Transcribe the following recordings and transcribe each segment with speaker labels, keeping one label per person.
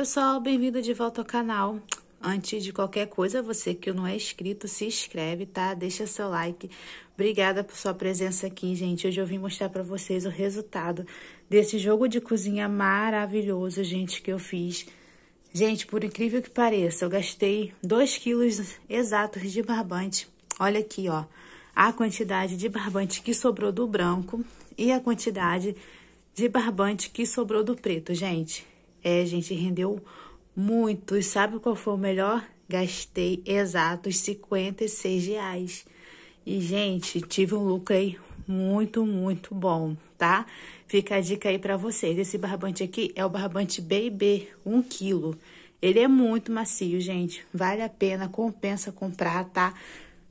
Speaker 1: pessoal, bem-vindo de volta ao canal. Antes de qualquer coisa, você que não é inscrito, se inscreve, tá? Deixa seu like. Obrigada por sua presença aqui, gente. Hoje eu vim mostrar para vocês o resultado desse jogo de cozinha maravilhoso, gente, que eu fiz. Gente, por incrível que pareça, eu gastei 2 quilos exatos de barbante. Olha aqui, ó, a quantidade de barbante que sobrou do branco e a quantidade de barbante que sobrou do preto, gente. É, gente, rendeu muito. E sabe qual foi o melhor? Gastei exatos 56 reais. E, gente, tive um lucro aí muito, muito bom, tá? Fica a dica aí para vocês. Esse barbante aqui é o barbante BB, 1 quilo. Ele é muito macio, gente. Vale a pena, compensa comprar, tá?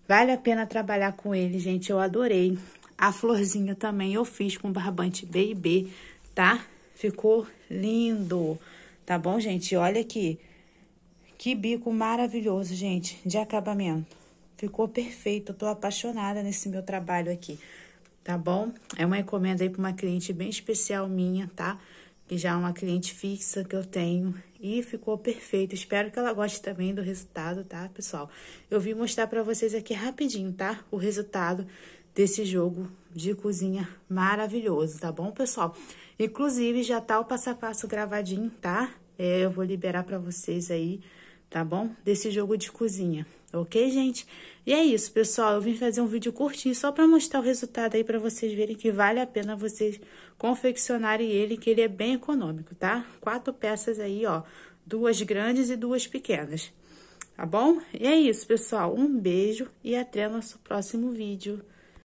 Speaker 1: Vale a pena trabalhar com ele, gente. Eu adorei. A florzinha também eu fiz com barbante BB, tá? Ficou lindo, tá bom, gente? Olha aqui, que bico maravilhoso, gente, de acabamento. Ficou perfeito, eu tô apaixonada nesse meu trabalho aqui, tá bom? É uma encomenda aí pra uma cliente bem especial minha, tá? Que já é uma cliente fixa que eu tenho e ficou perfeito. Espero que ela goste também do resultado, tá, pessoal? Eu vim mostrar pra vocês aqui rapidinho, tá? O resultado desse jogo de cozinha maravilhoso, tá bom, pessoal? Inclusive, já tá o passo a passo gravadinho, tá? É, eu vou liberar pra vocês aí, tá bom? Desse jogo de cozinha, ok, gente? E é isso, pessoal. Eu vim fazer um vídeo curtinho só pra mostrar o resultado aí pra vocês verem que vale a pena vocês confeccionarem ele, que ele é bem econômico, tá? Quatro peças aí, ó, duas grandes e duas pequenas, tá bom? E é isso, pessoal. Um beijo e até nosso próximo vídeo.